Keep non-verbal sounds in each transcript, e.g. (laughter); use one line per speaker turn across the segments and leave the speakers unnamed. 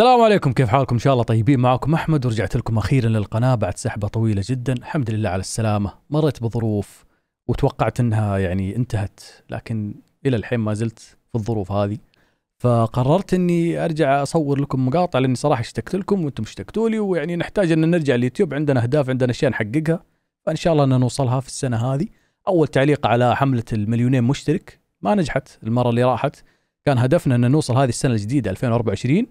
السلام عليكم كيف حالكم ان شاء الله طيبين معكم احمد ورجعت لكم اخيرا للقناه بعد سحبه طويله جدا الحمد لله على السلامه مريت بظروف وتوقعت انها يعني انتهت لكن الى الحين ما زلت في الظروف هذه فقررت اني ارجع اصور لكم مقاطع لاني صراحه اشتقت لكم وانتم اشتقتوا لي ويعني نحتاج ان نرجع اليوتيوب عندنا اهداف عندنا اشياء نحققها فان شاء الله ان نوصلها في السنه هذه اول تعليق على حمله المليونين مشترك ما نجحت المره اللي راحت كان هدفنا ان نوصل هذه السنه الجديده 2024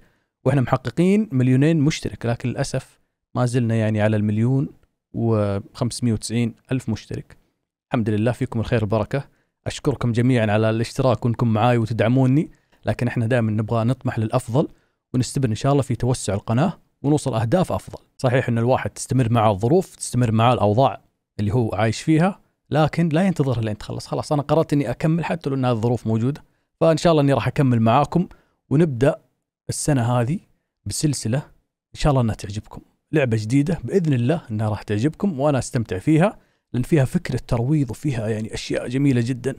واحنا محققين مليونين مشترك لكن للاسف ما زلنا يعني على المليون و590 الف مشترك الحمد لله فيكم الخير والبركه اشكركم جميعا على الاشتراك وانكم معاي وتدعموني لكن احنا دائما نبغى نطمح للافضل ونستمر ان شاء الله في توسع القناه ونوصل اهداف افضل صحيح ان الواحد تستمر معه الظروف تستمر معه الاوضاع اللي هو عايش فيها لكن لا ينتظر لين تخلص خلاص انا قررت اني اكمل حتى لو ان هذه الظروف موجوده فان شاء الله اني راح اكمل معاكم ونبدا السنه هذه بسلسله ان شاء الله انها تعجبكم لعبه جديده باذن الله انها راح تعجبكم وانا استمتع فيها لان فيها فكره ترويض وفيها يعني اشياء جميله جدا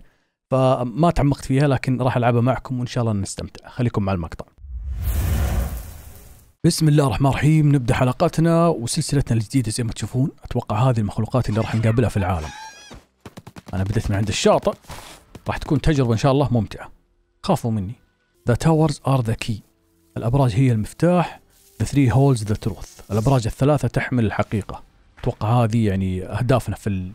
فما تعمقت فيها لكن راح العبها معكم وان شاء الله نستمتع خليكم مع المقطع بسم الله الرحمن الرحيم نبدا حلقتنا وسلسلتنا الجديده زي ما تشوفون اتوقع هذه المخلوقات اللي راح نقابلها في العالم انا بديت من عند الشاطئ راح تكون تجربه ان شاء الله ممتعه خافوا مني The towers are the key الأبراج هي المفتاح ذا ثري هولز ذا تروث الأبراج الثلاثة تحمل الحقيقة أتوقع هذه يعني أهدافنا في ال...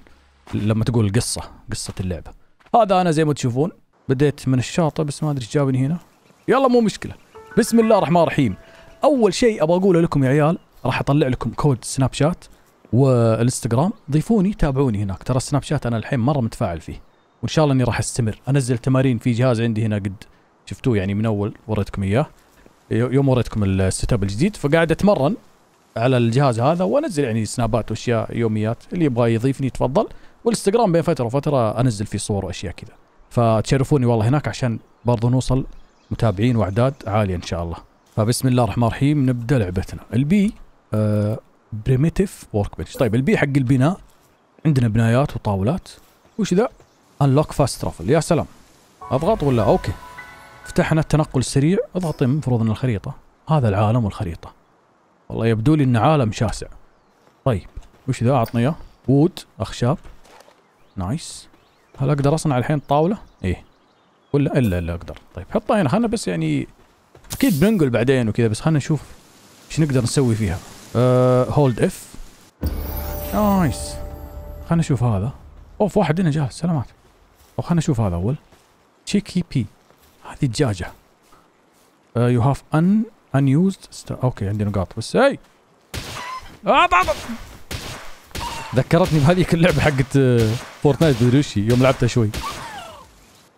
لما تقول القصة قصة اللعبة هذا أنا زي ما تشوفون بديت من الشاطئ بس ما أدري ايش جابني هنا يلا مو مشكلة بسم الله الرحمن الرحيم أول شيء أبغى أقوله لكم يا عيال راح أطلع لكم كود سناب شات والانستغرام ضيفوني تابعوني هناك ترى السناب شات أنا الحين مرة متفاعل فيه وإن شاء الله إني راح أستمر أنزل تمارين في جهاز عندي هنا قد شفتوه يعني من أول وريتكم إياه يوم وريتكم السيت اب الجديد فقاعد اتمرن على الجهاز هذا وانزل يعني سنابات واشياء يوميات اللي يبغى يضيفني يتفضل والانستغرام بين فتره وفتره انزل فيه صور واشياء كذا فتشرفوني والله هناك عشان برضو نوصل متابعين واعداد عاليه ان شاء الله فبسم الله الرحمن الرحيم نبدا لعبتنا البي آه بريميتيف ورك بنش طيب البي حق البناء عندنا بنايات وطاولات وش ذا انلوك فاست ترافل يا سلام اضغط ولا اوكي فتحنا التنقل السريع اضغط المفروض ان الخريطه هذا العالم والخريطه والله يبدو لي انه عالم شاسع طيب وش ذا اعطني اياه وود اخشاب نايس هل اقدر اصنع الحين طاوله ايه ولا الا الا اقدر طيب حطها هنا خلنا بس يعني اكيد بننقل بعدين وكذا بس خلنا نشوف ايش نقدر نسوي فيها هولد آه، اف نايس خلنا نشوف هذا اوف واحد هنا جاهز سلامات او خلنا نشوف هذا اول تشيكي بي هذه دجاجة يو هاف ان يوزد اوكي عندي نقاط بس اي آه، ذكرتني بهذيك اللعبة حقت فورتنايت آه، مدري يوم لعبتها شوي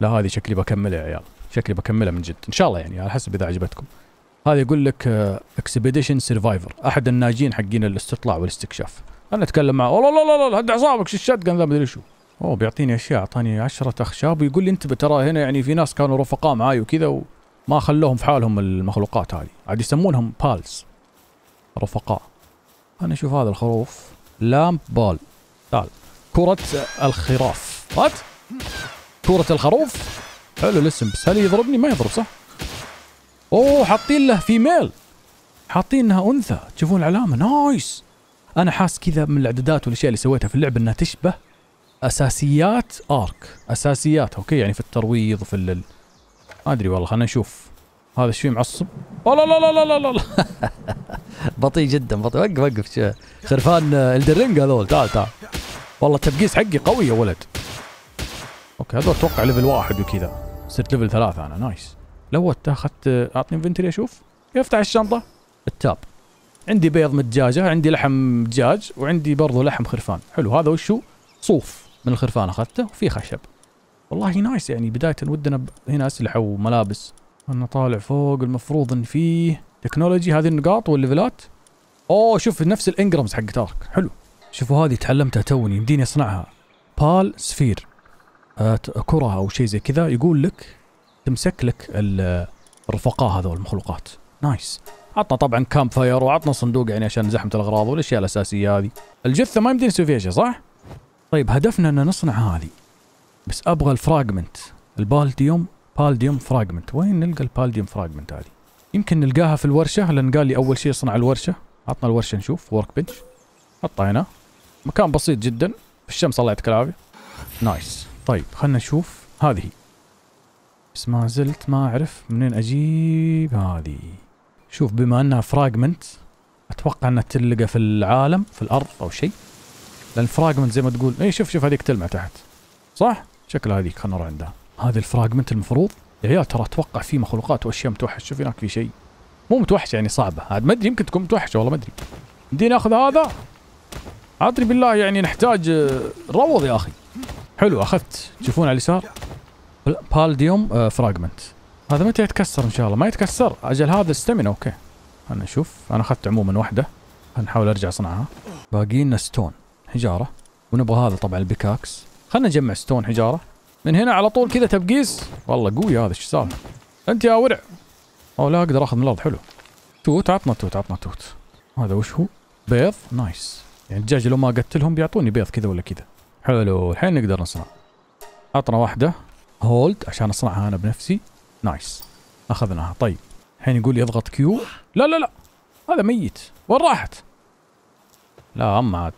لا هذه شكلي بكملها يا عيال شكلي بكملها من جد ان شاء الله يعني على حسب اذا عجبتكم هذا يقول لك اكسبيديشن آه، سرفايفر احد الناجين حقين الاستطلاع والاستكشاف انا اتكلم معه والله لا لا لا هد اعصابك شو الشات ذا مدري شو اوه بيعطيني اشياء اعطاني عشرة اخشاب ويقول لي انتبه ترى هنا يعني في ناس كانوا رفقاء معاي وكذا وما خلوهم في حالهم المخلوقات هذه عاد يسمونهم بالز رفقاء انا اشوف هذا الخروف لامب بال تعال كرة الخراف وات كرة الخروف حلو الاسم بس هل يضربني ما يضرب صح اوه حاطين له فيميل حاطين انها انثى تشوفون العلامه نايس انا حاس كذا من الاعدادات والاشياء اللي سويتها في اللعبه انها تشبه اساسيات ارك اساسيات اوكي يعني في الترويض وفي ال ما ادري والله خلينا نشوف هذا شوي معصب والله لا لا لا لا لا (laughs) بطيء جدا بطيء وقف وقف خرفان الدرينج آه، هذول تعال تعال والله التبقيس حقي قوي يا ولد اوكي هذول اتوقع ليفل واحد وكذا صرت ليفل ثلاثة انا نايس لو اخذت آه، اعطني انفنتري اشوف يفتح الشنطة التاب عندي بيض من عندي لحم دجاج وعندي برضو لحم خرفان حلو هذا وشو صوف من الخرفان اخذته وفي خشب والله نايس يعني بداية ودنا هنا اسلحة وملابس انا طالع فوق المفروض ان فيه تكنولوجي هذه النقاط والليفلات اوه شوف نفس الانجرامز حق تارك حلو شوفوا هذه تعلمتها توني يمديني اصنعها بال آه، سفير كرة او شيء زي كذا يقول لك تمسك لك الرفقاء هذول المخلوقات نايس عطنا طبعا كام فاير وعطنا صندوق يعني عشان زحمه الاغراض والاشياء الاساسيه هذه الجثه ما يمديني نسوي فيها شيء صح طيب هدفنا ان نصنع هذه بس ابغى الفراجمنت البالديوم بالديوم فراجمنت وين نلقى البالديوم فراجمنت هذه يمكن نلقاها في الورشه لان قال لي اول شيء اصنع الورشه عطنا الورشه نشوف ورك بنش حطها هنا مكان بسيط جدا في الشمس الله يعطيك العافيه نايس طيب خلنا نشوف هذه بس ما زلت ما اعرف منين اجيب هذه شوف بما انها فراجمنت اتوقع انها تلقى في العالم في الارض او شيء لان الفراجمنت زي ما تقول اي شوف شوف هذيك تلمع تحت صح شكلها هذيك خلينا نروح عندها هذه الفراجمنت المفروض يا عيال ترى اتوقع في مخلوقات واشياء متوحش شوف هناك في شيء مو متوحش يعني صعبه عاد ما ادري يمكن تكون متوحشه والله ما ادري بدي ناخذ هذا عطري بالله يعني نحتاج آه، روض يا اخي حلو اخذت تشوفون على اليسار بالديوم آه، فراجمنت هذا متى يتكسر ان شاء الله ما يتكسر اجل هذا استمنه اوكي خلنا نشوف انا اخذت عموما واحده نحاول ارجع اصنعها باقي لنا ستون حجاره ونبغى هذا طبعا البيكاكس خلنا نجمع ستون حجاره من هنا على طول كذا تبقيس والله قوي هذا ايش صار انت يا ورع او لا اقدر اخذ من الارض حلو توت عطنا توت عطنا توت هذا وش هو بيض نايس يعني الدجاج لو ما قتلهم بيعطوني بيض كذا ولا كذا حلو الحين نقدر نصنع عطنا واحده هولد عشان اصنعها انا بنفسي نايس اخذناها طيب الحين يقول لي اضغط كيو لا لا لا هذا ميت وين راحت لا اما عاد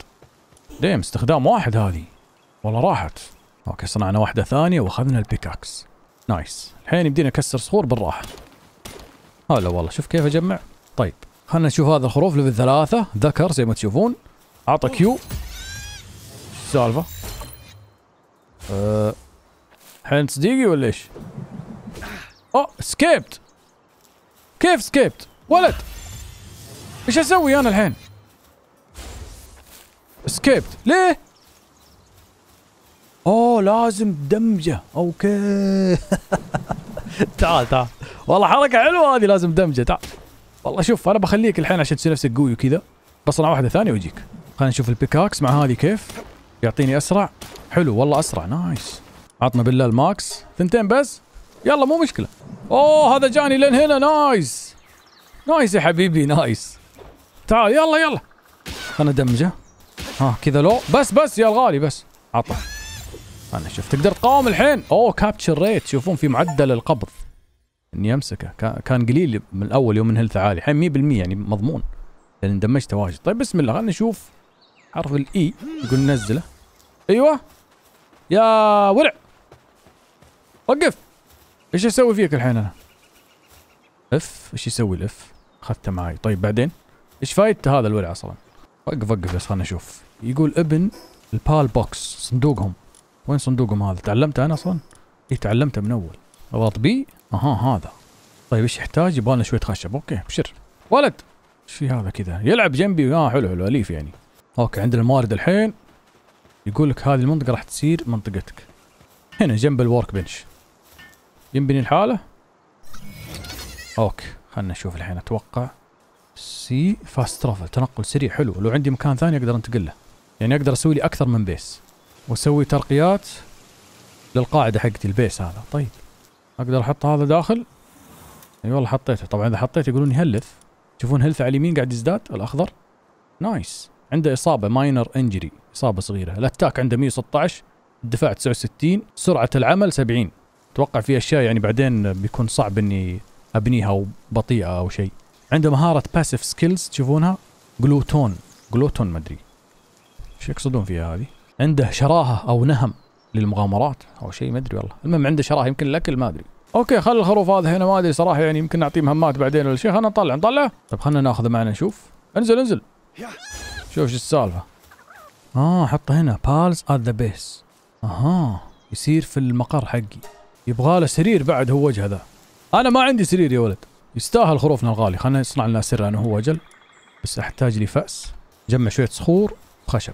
ديم استخدام واحد هذه والله راحت اوكي صنعنا واحده ثانيه واخذنا البيكاكس نايس الحين يبدينا نكسر صخور بالراحه هلا والله شوف كيف اجمع طيب خلنا نشوف هذا الخروف ليفل ثلاثة ذكر زي ما تشوفون عطى كيو سالفة أه حين صديقي ولا ايش؟ اوه سكيبت كيف سكيبت؟ ولد ايش اسوي انا الحين؟ سكيبت ليه؟ اوه لازم دمجه اوكي (laughs) تعال تعال والله حركه حلوه هذه لازم دمجه تعال والله شوف انا بخليك الحين عشان تصير نفسك قوي وكذا بصنع واحده ثانيه واجيك خلينا نشوف البيكاكس مع هذه كيف يعطيني اسرع حلو والله اسرع نايس عطنا بالله الماكس ثنتين بس يلا مو مشكله اوه هذا جاني لين هنا نايس نايس يا حبيبي نايس تعال يلا يلا خلنا دمجه ها كذا لو بس بس يا الغالي بس عطى انا شفت تقدر تقاوم الحين اوه كابتشر ريت شوفون في معدل القبض اني امسكه كان قليل من الاول يوم من هيلث عالي الحين 100% يعني مضمون لان دمجته واجد طيب بسم الله خلينا نشوف حرف الاي e. يقول نزله ايوه يا ولع وقف ايش اسوي فيك الحين انا اف ايش يسوي الاف اخذته معي طيب بعدين ايش فايدته هذا الولع اصلا وقف وقف بس خلنا نشوف يقول ابن البال بوكس صندوقهم وين صندوقهم هذا تعلمته انا اصلا اي تعلمته من اول اضغط بي اها هذا طيب ايش يحتاج يبالنا شويه خشب اوكي ابشر ولد ايش في هذا كذا يلعب جنبي اه حلو حلو اليف يعني اوكي عندنا الموارد الحين يقول لك هذه المنطقه راح تصير منطقتك هنا جنب الورك بنش ينبني الحاله اوكي خلنا نشوف الحين اتوقع سي فاست ترافل تنقل سريع حلو لو عندي مكان ثاني اقدر انتقل له يعني اقدر اسوي لي اكثر من بيس واسوي ترقيات للقاعده حقتي البيس هذا طيب اقدر احط هذا داخل اي والله حطيته طبعا اذا حطيته يقولون يهلث تشوفون هلث على اليمين قاعد يزداد الاخضر نايس عنده اصابه ماينر انجري اصابه صغيره الاتاك عنده 116 الدفاع 69 سرعه العمل 70 اتوقع في اشياء يعني بعدين بيكون صعب اني ابنيها وبطيئه او شيء عنده مهاره باسيف سكيلز تشوفونها جلوتون جلوتون ما ادري ايش يقصدون فيها هذه عنده شراهه او نهم للمغامرات او شيء ما ادري والله المهم عنده شراهه يمكن الاكل ما ادري اوكي خل الخروف هذا هنا ما ادري صراحه يعني يمكن نعطيه مهمات بعدين ولا شيء خلنا نطلع نطلع طيب خلنا ناخذه معنا نشوف انزل انزل شوف شو السالفه اه حطه هنا بالز ات ذا بيس اها يصير في المقر حقي يبغى له سرير بعد هو وجهه ذا انا ما عندي سرير يا ولد يستاهل خروفنا الغالي خلنا نصنع لنا سر انا هو اجل بس احتاج لي فاس جمع شويه صخور وخشب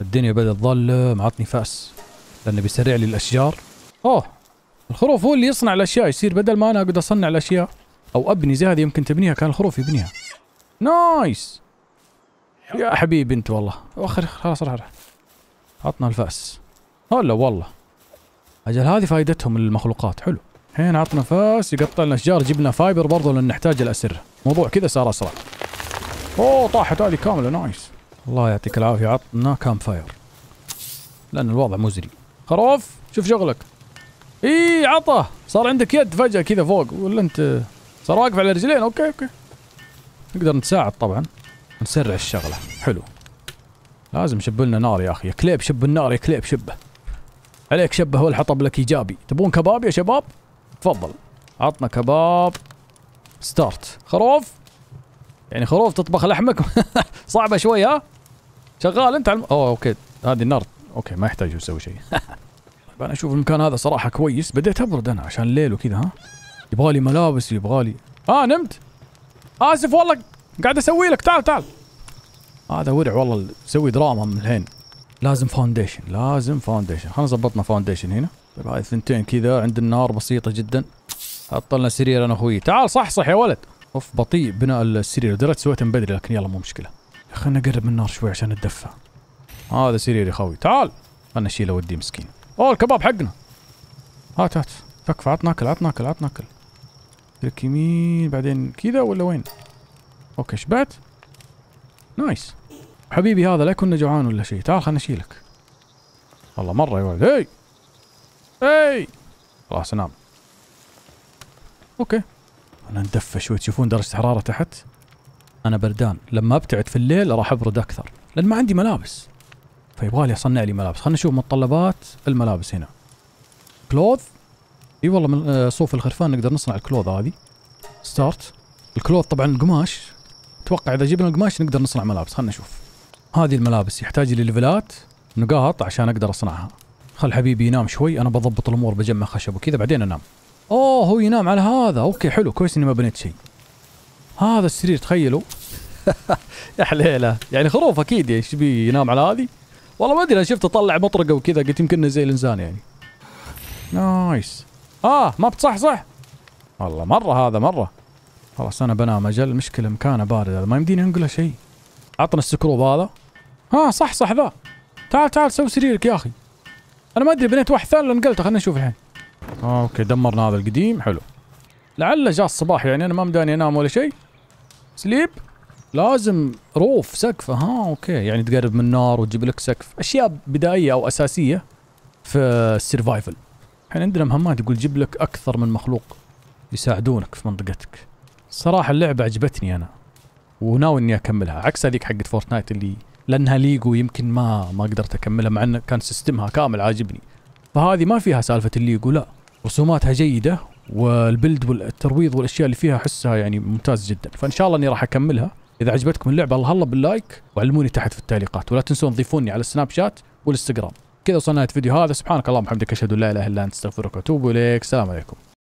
الدنيا بدات ظلم عطني فاس لانه بيسرع لي الاشجار اوه الخروف هو اللي يصنع الاشياء يصير بدل ما انا اقدر اصنع الاشياء او ابني زي هذه يمكن تبنيها كان الخروف يبنيها نايس يا حبيبي انت والله اخر خلاص راح راح عطنا الفاس هلا والله اجل هذه فائدتهم المخلوقات حلو الحين عطنا فاس يقطع لنا اشجار لنا فايبر برضه لان نحتاج الاسر موضوع كذا صار اسرع اوه طاحت هذه كامله نايس الله يعطيك العافيه عطنا كام فاير لان الوضع مزري خروف شوف شغلك اي عطى صار عندك يد فجاه كذا فوق ولا انت صار واقف على رجلين اوكي اوكي نقدر نتساعد طبعا نسرع الشغله حلو لازم شب لنا نار يا اخي يا كليب شب النار يا كليب شبه عليك شبه والحطب لك ايجابي تبون كباب يا شباب تفضل عطنا كباب ستارت خروف يعني خروف تطبخ لحمك (laughs) صعبه شوي ها شغال انت على اوه اوكي هذه النار اوكي ما يحتاج يسوي شيء طيب (laughs) انا اشوف المكان هذا صراحه كويس بديت ابرد انا عشان الليل وكذا ها يبغالي ملابس يبغالي اه نمت اسف والله قاعد اسوي لك تعال تعال هذا آه ورع والله سوي دراما من الحين لازم فاونديشن لازم فاونديشن خلنا زبطنا فاونديشن هنا طيب هاي ثنتين كذا عند النار بسيطه جدا حط لنا سرير انا اخوي تعال صح صح يا ولد اوف بطيء بناء السرير درت سويته من بدري لكن يلا مو مشكله خلنا نقرب من النار شوي عشان نتدفى هذا سرير يا خوي تعال خلنا نشيله ودي مسكين اوه الكباب حقنا هات هات تكفى عطنا اكل عطنا اكل عطنا اكل لك يمين بعدين كذا ولا وين؟ اوكي شبعت؟ نايس حبيبي هذا لا كنا جوعان ولا شيء تعال خلنا نشيلك والله مره يا ولد هي إيه! اي خلاص انام اوكي انا ندفى شوي تشوفون درجه حراره تحت انا بردان لما ابتعد في الليل راح ابرد اكثر لان ما عندي ملابس فيبغالي اصنع لي ملابس خلينا نشوف متطلبات الملابس هنا كلوث اي والله من آه، صوف الخرفان نقدر نصنع الكلوث هذه ستارت الكلوث طبعا القماش اتوقع اذا جبنا القماش نقدر نصنع ملابس خلينا نشوف هذه الملابس يحتاج لي ليفلات نقاط عشان اقدر اصنعها خل حبيبي ينام شوي انا بضبط الامور بجمع خشب وكذا بعدين انام اوه هو ينام على هذا اوكي حلو كويس اني ما بنيت شيء هذا السرير تخيلوا (laughs) يا حليله يعني خروف اكيد ايش بي ينام على هذه والله ما ادري انا شفته طلع مطرقه وكذا قلت يمكن زي الانسان يعني نايس اه ما بتصحصح والله مره هذا مره خلاص انا بنام اجل المشكله مكانه بارد هذا ما يمديني انقله شيء عطنا السكروب هذا ها آه، صح صح ذا تعال تعال سوي سريرك يا اخي انا ما ادري بنيت واحد ثاني نقلته خلينا نشوف الحين اوكي دمرنا هذا القديم حلو لعله جاء الصباح يعني انا ما مداني انام ولا شيء سليب لازم روف سقفه ها اوكي يعني تقرب من النار وتجيب لك سقف اشياء بدائيه او اساسيه في السرفايفل الحين عندنا مهمات يقول جيب لك اكثر من مخلوق يساعدونك في منطقتك صراحه اللعبه عجبتني انا وناوي اني اكملها عكس هذيك حقت فورتنايت اللي لانها ليجو يمكن ما ما قدرت اكملها مع انه كان سيستمها كامل عاجبني فهذه ما فيها سالفه الليجو لا رسوماتها جيده والبلد والترويض والاشياء اللي فيها احسها يعني ممتاز جدا فان شاء الله اني راح اكملها اذا عجبتكم اللعبه الله هلا باللايك وعلموني تحت في التعليقات ولا تنسون تضيفوني على السناب شات والانستغرام كذا وصلنا فيديو هذا سبحانك اللهم وبحمدك اشهد ان لا اله الا انت استغفرك واتوب اليك السلام عليكم